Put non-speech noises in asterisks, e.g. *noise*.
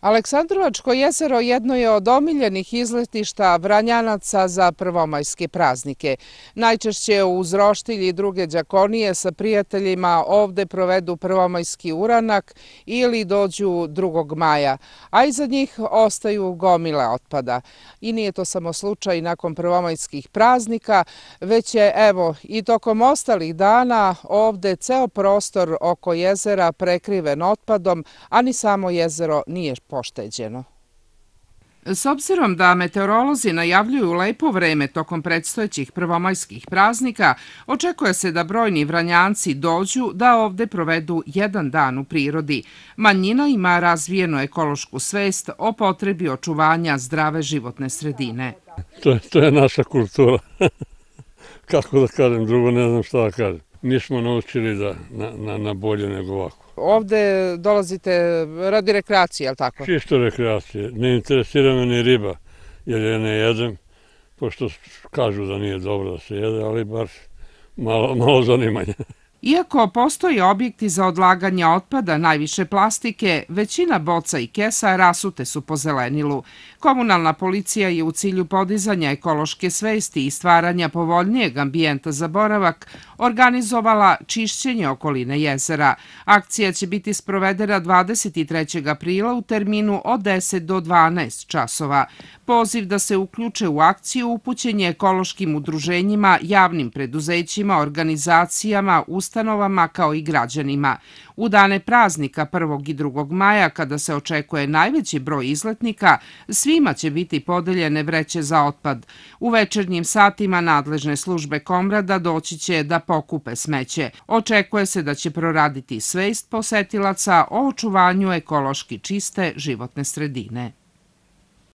Aleksandrovačko jezero jedno je od omiljenih izletišta Vranjanaca za prvomajske praznike. Najčešće uz roštilj i druge džakonije sa prijateljima ovde provedu prvomajski uranak ili dođu 2. maja, a iza njih ostaju gomile otpada. I nije to samo slučaj nakon prvomajskih praznika, već je evo i tokom ostalih dana ovde ceo prostor oko jezera prekriven otpadom, a ni samo jezero nije pošteđeno. S obzirom da meteorolozi najavljuju lepo vreme tokom predstojećih prvomajskih praznika, očekuje se da brojni vranjanci dođu da ovde provedu jedan dan u prirodi. Manjina ima razvijenu ekološku svest o potrebi očuvanja zdrave životne sredine. To je naša kultura. *laughs* Kako da kažem drugo, ne znam šta da kažem nismo naučili da, na, na, na bolje nego ovako. Ovde dolazite radi rekreacije, je li tako? Čisto rekreacije. Ne interesira me ni riba, jer je ne jedem, pošto kažu da nije dobro da se jede, ali bar malo, malo zanimanje. Iako postoji objekti za odlaganje otpada, najviše plastike, većina boca i kesa rasute su po zelenilu. Komunalna policija je u cilju podizanja ekološke svesti i stvaranja povoljnijeg ambijenta za boravak organizovala čišćenje okoline jezera. Akcija će biti sprovedena 23. aprila u terminu od 10 do 12 časova. Poziv da se uključe u akciju upućen je ekološkim udruženjima, javnim preduzećima, organizacijama, ustanovama kao i građanima. U dane praznika 1. i 2. maja, kada se očekuje najveći broj izletnika, svima će biti podeljene vreće za otpad. U večernjim satima nadležne službe Komrada doći će da pokupe smeće. Očekuje se da će proraditi svejst posetilaca o očuvanju ekološki čiste životne sredine.